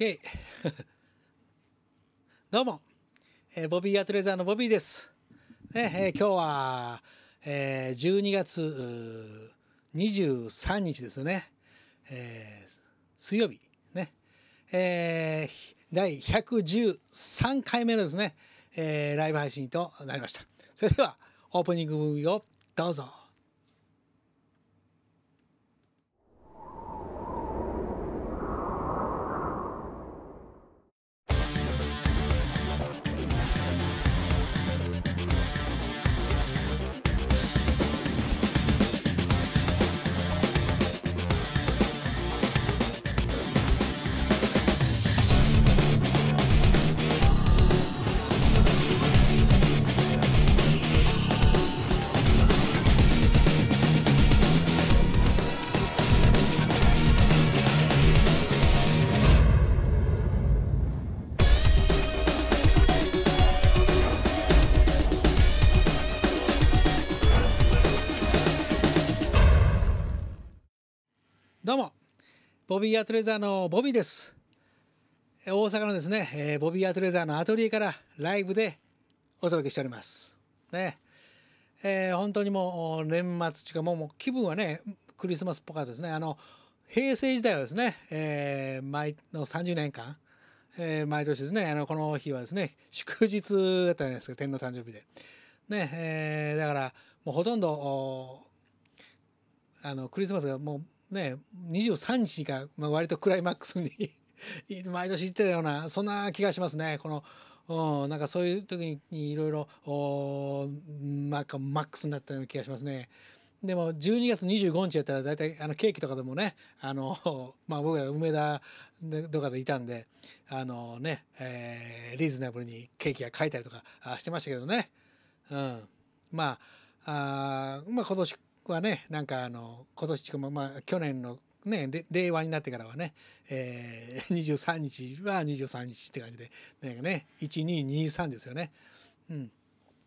どうも、えー、ボビーアトレザーのボビーです、ねえー、今日は、えー、12月23日ですね、えー、水曜日ね、えー、第113回目のですね、えー、ライブ配信となりましたそれではオープニングムービーをどうぞボビー・アートレザーのボビーです。大阪のですね、えー、ボビー・アートレザーのアトリエからライブでお届けしております。ね。えー、本当にもう年末というかもうもう気分はね、クリスマスっぽかったですね。あの、平成時代はですね、えー、前の30年間、えー、毎年ですね、あの、この日はですね、祝日だったんですか、天皇誕生日で。ね、えー、だから、もうほとんど、あの、クリスマスがもう、ね、23日が、まあ、割とクライマックスに 毎年言ってたようなそんな気がしますね。このうん、なんかそういう時にいろいろマックスになったような気がしますね。でも12月25日やったら大体あのケーキとかでもねあの、まあ、僕ら梅田とかでいたんであのね、えー、リーズナブルにケーキが書いたりとかしてましたけどね、うん、まああまあ今年はねなんかあの今年もまあ去年のね、令和になってからはね、えー、23 日は23日って感じで、なんかね、1223ですよね。うん、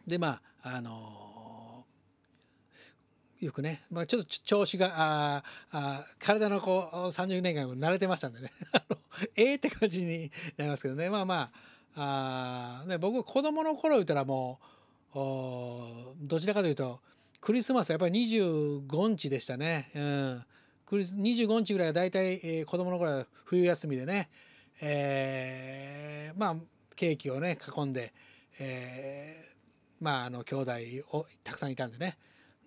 でまああのー、よくね、まあ、ちょっと調子がああ体のこう30年間慣れてましたんでね ええって感じになりますけどねまあまああ、ね、僕子供の頃言ったらもうどちらかというとクリスマスやっぱり25日でしたね。うん。クリス25日ぐらいが大体、えー、子供の頃は冬休みでね、えー、まあケーキをね囲んで、えー、まああの兄弟をたくさんいたんでね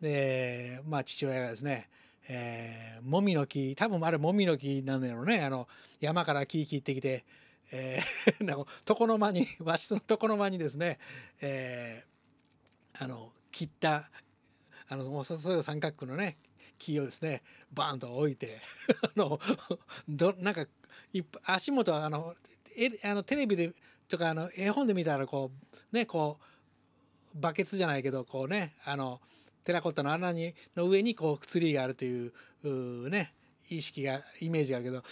でまあ父親がですね、えー、もみの木多分あれもみの木なんだろうねあの山から木切ってきて、えー、なんか床の間に和室の床の間にですね、えー、あの切ったあのもうそれを三角のね木をですねバーンと置いて あのどなんかい足元はあのえあのテレビでとかあの絵本で見たらこうねこうバケツじゃないけどこうねあのテラコッタの穴にの上にこうツリーがあるといううね意識がイメージがあるけど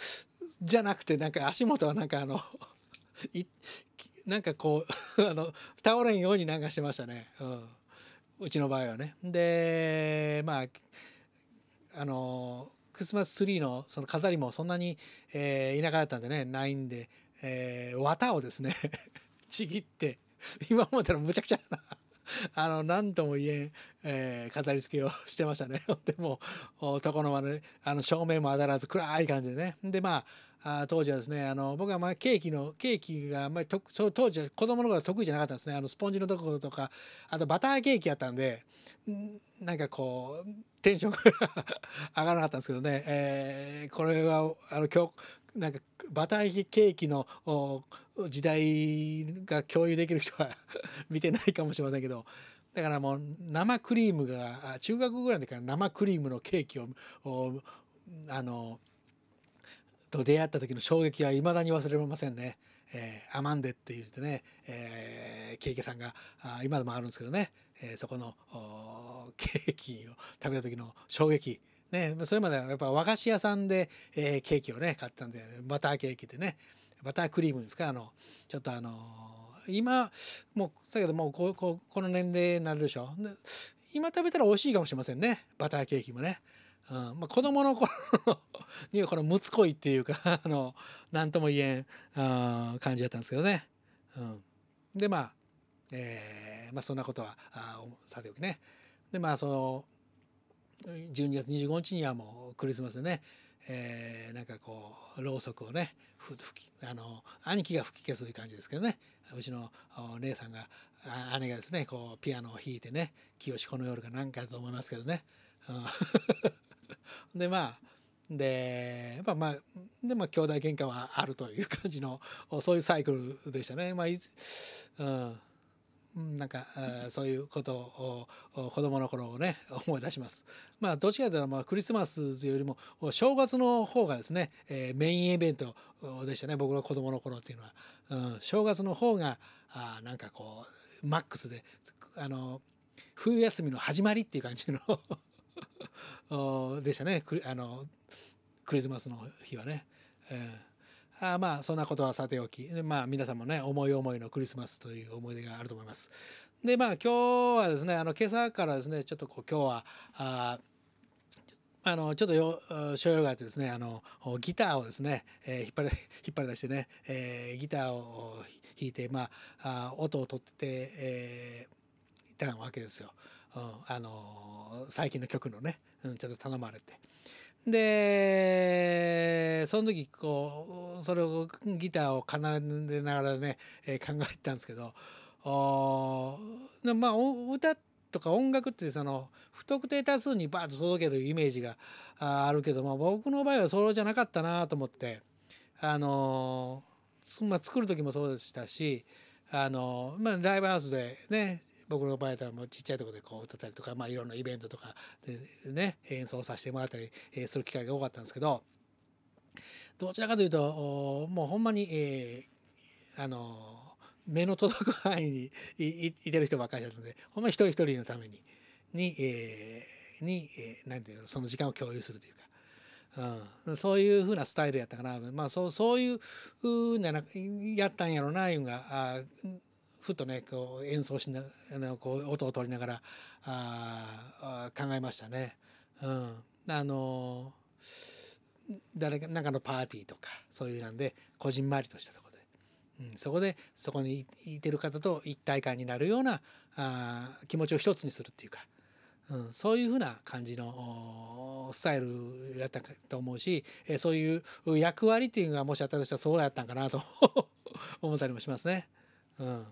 じゃなくてなんか足元はなんかあの い、なんかこう あの倒れんように流してましたね。うんうちの場合はね。でまああのクリスマスツリーのその飾りもそんなに、えー、田舎だったんでねないんで、えー、綿をですね ちぎって今思ったらむちゃくちゃな あの何とも言えん、えー、飾り付けをしてましたね でも床の間で、ね、あの照明も当たらず暗い感じでねでまああ当時はですねあの僕はまあケーキのケーキがあんまりとそう当時は子供の頃は得意じゃなかったんですねあのスポンジのところとかあとバターケーキやったんでなんかこうテンションが 上がらなかったんですけどね、えー、これはあの今日なんかバターケーキの時代が共有できる人は 見てないかもしれませんけどだからもう生クリームが中学ぐらいの時から生クリームのケーキをあの。と出会った時の衝撃は未だに忘れませんね。えー、アマンデって言ってね、えー、ケーキさんがあ今でもあるんですけどね、えー、そこのケーキを食べた時の衝撃。ね、それまではやっぱ和菓子屋さんで、えー、ケーキをね買ったんでバターケーキでねバタークリームですかあのちょっとあのー、今もうだけどもうこここの年齢になるでしょ今食べたら美味しいかもしれませんねバターケーキもね。うんまあ、子供の頃にはこのむつこいっていうか何 とも言えん感じだったんですけどね。うん、でまあ、えー、まあ、そんなことはあさておきね。でまあその12月25日にはもうクリスマスでね、えー、なんかこうろうそくをねふきあの兄貴が吹き消すという感じですけどねうちの姉さんが姉がですねこうピアノを弾いてね「きよしこの夜」かなんかだと思いますけどね。でまあでやっぱまあでまあ兄弟喧嘩はあるという感じのそういうサイクルでしたね。まあいうんなんかそういうことを子供の頃をね思い出します。まあどちちかというとまあクリスマスよりも正月の方がですね、えー、メインイベントでしたね僕の子供の頃っていうのは。うん、正月の方があなんかこうマックスであの冬休みの始まりっていう感じのでしたねクあのクリスマスの日はね。えーあまあそんなことはさておき、まあ、皆さんもね思い思いのクリスマスという思い出があると思います。でまあ今日はですねあの今朝からですねちょっとこう今日はああのちょっとよ所要があってですねあのギターをですね、えー、引っ張り 引っ張り出してね、えー、ギターを弾いて、まあ、あ音をとって、えー、いたわけですよ。うん、あの最近の曲のね、うん、ちょっと頼まれて。でその時こうそれをギターを奏でながらね、えー、考えてたんですけどおまあ歌とか音楽ってその不特定多数にバーッと届けるイメージがあるけど、ま僕の場合はそれじゃなかったなと思ってあの、まあ、作る時もそうでしたしあの、まあ、ライブハウスでね僕の場合はもうちっちゃいとこでこう歌ったりとか、まあ、いろんなイベントとかでね演奏させてもらったりする機会が多かったんですけどどちらかというともうほんまに、えー、あの目の届く範囲にいいてる人ばっかりだったのでほんま一人一人のためにに、えー、に、えー、なんていうのその時間を共有するというか。うん、そういうふうなスタイルやったかな、まあ、そうそういうふうなやったんやろないうのがふとねこう演奏しなあのこう音を取りながらあ考えましたね。うん、あの誰かなんかのパーティーとかそういうなんでこじんまりとしたとこで、うん、そこでそこにいてる方と一体感になるようなあ気持ちを一つにするっていうか、うん、そういうふうな感じのスタイルやったと思うし、えそういう役割っていうのがもしあったとしたらそうやったんかなと 思ったりもしますね。うん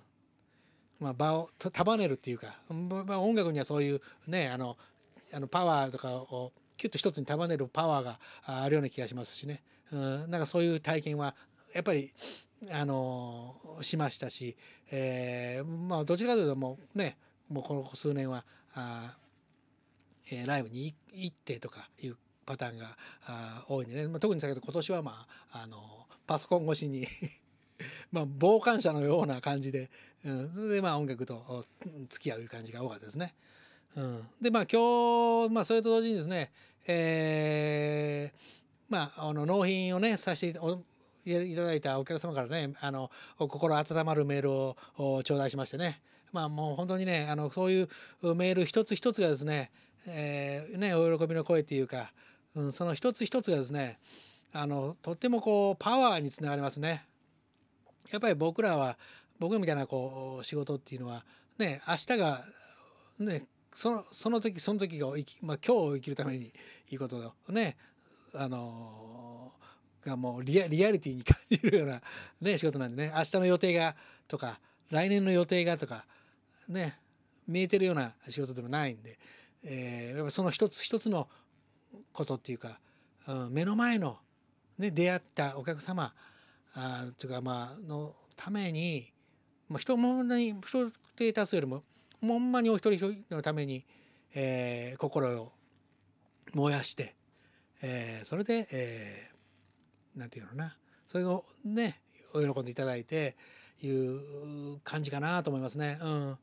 まあ、場を束ねるっていうか、まあ、音楽にはそういうねあのあのパワーとかをキュッと一つに束ねるパワーがあるような気がしますしね、うん、なんかそういう体験はやっぱりあのしましたし、えー、まあどちらかというともうねもうこの数年はあ、えー、ライブに行ってとかいうパターンがあ多いんでね、まあ、特にだけど今年はまああのパソコン越しにまあ、傍観者のような感じで、うん、それでまあ音楽と付き合う感じが多かったですね。うん、でまあ今日、まあ、それと同時にですね、えー、まあ、あの納品をねさせていただいたお客様からねあの心温まるメールを頂戴しましてねまあもう本当にねあのそういうメール一つ一つがですね,、えーね、ねお喜びの声っていうか、うん、その一つ一つがですねあのとってもこうパワーにつながりますね。やっぱり僕らは僕みたいなこう仕事っていうのはね明日がねそのその時その時が生き、まあ、今日を生きるためにいいことだねあのがもうリアリアリティに感じるような、ね、仕事なんでね明日の予定がとか来年の予定がとかね見えてるような仕事でもないんで、えー、やっぱその一つ一つのことっていうか、うん、目の前の、ね、出会ったお客様あというかまあのために、まあ、人もに不特定多数よりもほんまにお一人一人のために、えー、心を燃やして、えー、それで、えー、なんていうのなそれをねお喜んでいただいていう感じかなと思いますね。うん、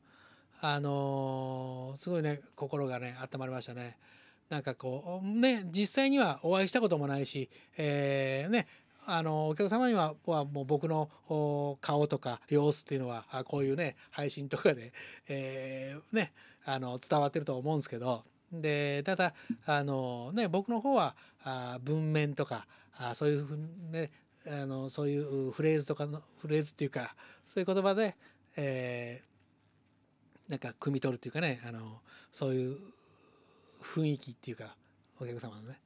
あのー、すごいね心がね温まりましたね。なんかこうね実際にはお会いしたこともないし、えーね、あのお客様にははもう僕の顔とか様子っていうのはこういうね配信とかで、えー、ねあの伝わってると思うんですけどでただあの、ね、僕の方はあ文面とかあそういうふうにねあのそういうフレーズとかのフレーズっていうかそういう言葉で、えー、なんか汲み取るっていうかねあのそういう雰囲気っていうかお客様のね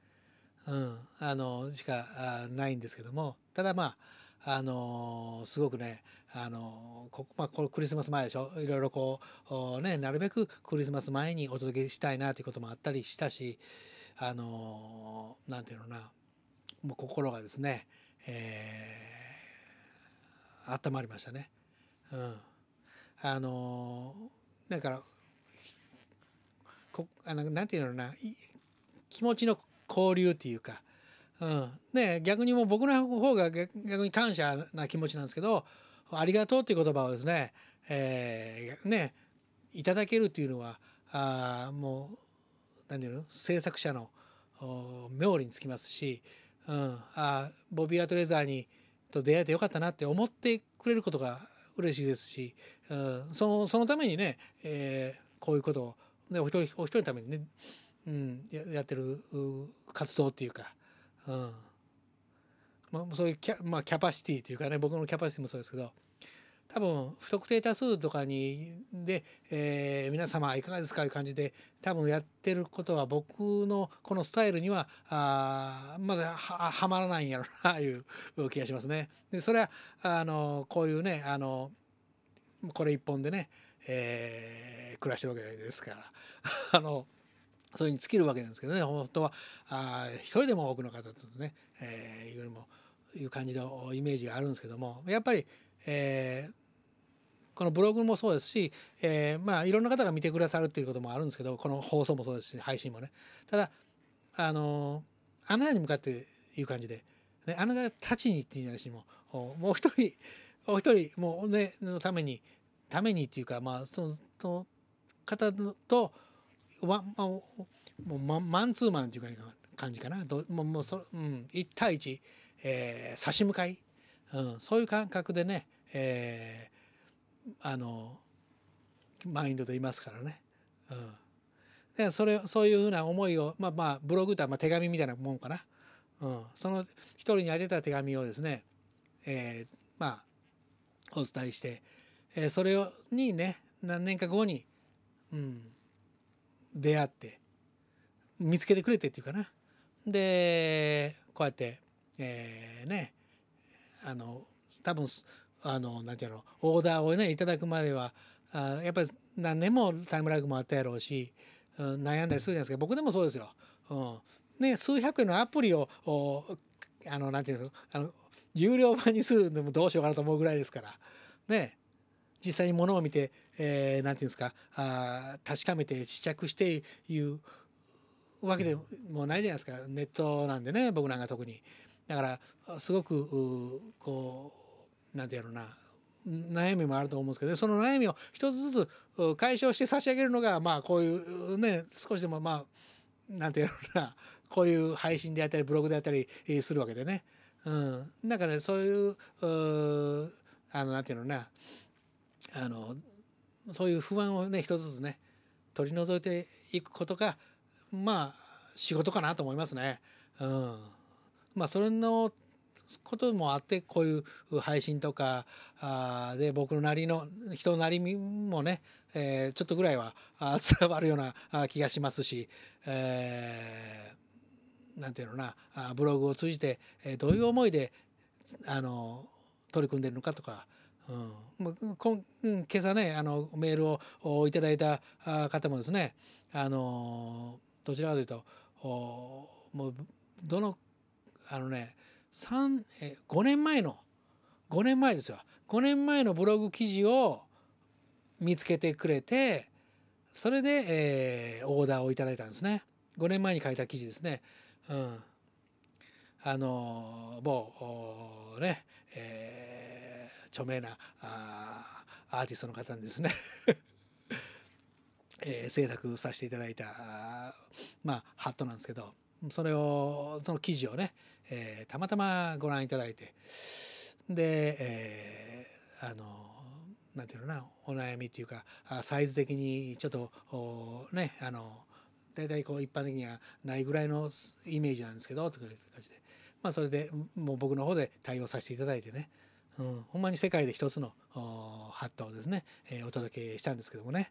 うん、あのしかないんですけどもただまああのすごくねあのこ、まあ、このクリスマス前でしょいろいろこう、ね、なるべくクリスマス前にお届けしたいなということもあったりしたしあのなんていうのなもう心がですね、えったまりましたね。うん、あのだからこあのなんていうのな気持ちの交流っていうか、うんね、逆にも僕の方が逆に感謝な気持ちなんですけどありがとうっていう言葉をですね,、えー、ねいただけるというのはあもう何て言うの制作者の妙利につきますし、うん、あボビー・アトレザーにと出会えてよかったなって思ってくれることが嬉しいですし、うん、そのそのためにね、えー、こういうことを、ね、お一人お一人のためにねうん、やってる活動っていうか、うんまあ、そういうキャ,、まあ、キャパシティというかね僕のキャパシティもそうですけど多分不特定多数とかにで、えー、皆様いかがですかいう感じで多分やってることは僕のこのスタイルにはあまだはまらないんやろうないう気がしますね。でそれはあのこういうねあのこれ一本でね、えー、暮らしてるわけですから。あのそれに尽きるわけなんですけどね本当はあ一人でも多くの方とね、えー、よりもいう感じのイメージがあるんですけどもやっぱり、えー、このブログもそうですし、えー、まあいろんな方が見てくださるっていうこともあるんですけどこの放送もそうですし配信もねただあのあなたに向かっていう感じで、ね、あなたたちにっていう話ももう一人お一人もうねのためにためにっていうかまあその方とわもうママンツーマンという感じかなどもうもうそ、うん、1対1、えー、差し向かい、うん、そういう感覚でね、えー、あのマインドでいますからね。うんでそれそういうふうな思いを、まあまあ、ブログとはまあ手紙みたいなもんかな、うん、その一人に宛てた手紙をですね、えー、まあお伝えして、えー、それをにね何年か後に、うん、出会って見つけてくれてっていうかなでこうやってえー、ねあの多分あのなんていうのオーダーをねいただくまではあやっぱり何年もタイムラグもあったやろうし、うん、悩んだりするじゃないですか僕でもそうですよ。うん、ね数百円のアプリをあのなんていうのあの有料版にするのもどうしようかなと思うぐらいですからね実際にものを見て、えー、なんていうんですかあ確かめて試着していうわけでもないじゃないですかネットなんでね僕なんか特に。だからすごくこうなんてやうのな悩みもあると思うんですけどその悩みを一つずつ解消して差し上げるのがまあこういうね少しでもまあなんてやうのなこういう配信であったりブログであったりするわけでね。うん、だから、ね、そういううあのなんていうのなあのそういう不安をね一つずつね取り除いていくことがまあ仕事かなと思いますね。うん、まあそれのこともあってこういう配信とかあで僕なりの人なりもね、えー、ちょっとぐらいは伝わるような気がしますし、えー、なんていうのなブログを通じてどういう思いであの取り組んでるのかとかうん、今今朝ねあのメールをいただいた方もですねあのどちらかというともうどのあのねえ5年前の5年前ですよ5年前のブログ記事を見つけてくれてそれで、えー、オーダーをいただいたんですね5年前に書いた記事ですね。うん、あのうね、えー著名なあアーティストの方にですね えー、制作させていただいたまあハットなんですけどそれをその記事をね、えー、たまたまご覧いただいてで、えー、あのなんていうのなお悩みっていうかサイズ的にちょっとねあの大体こう一般的にはないぐらいのイメージなんですけどとかいう感じで、まあ、それでもう僕の方で対応させていただいてねうん、ほんまに世界で一つの発達をですね、えー、お届けしたんですけどもね、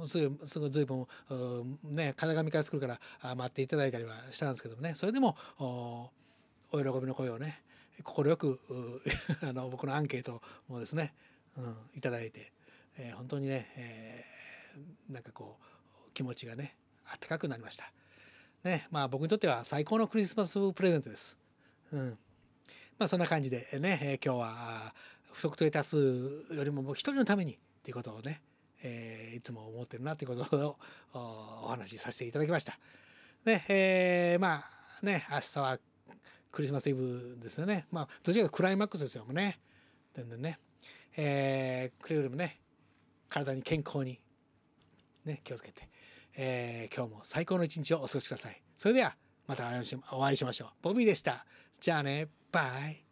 うん、すぐすぐ随分、うんね、型紙から作るから待っていただいたりはしたんですけどもねそれでもお喜びの声をね快く あの僕のアンケートもですね、うん、いただいて、えー、本当にね、えー、なんかこう気持ちがねあったかくなりました。ねまあ、僕にとっては最高のクリスマスプレゼントです。うんまあ、そんな感じでね、え今日は不足とい多数よりももう一人のためにっていうことをね、えー、いつも思ってるなっていうことを お話しさせていただきました。ねえー、まあね明日はクリスマスイブですよね。まあどちらかクライマックスですよもうね。全然ね。えー、くれぐれもね体に健康に、ね、気をつけて、えー、今日も最高の一日をお過ごしください。それではまたお会いしましょう。ボビーでした。じゃあね。Bye.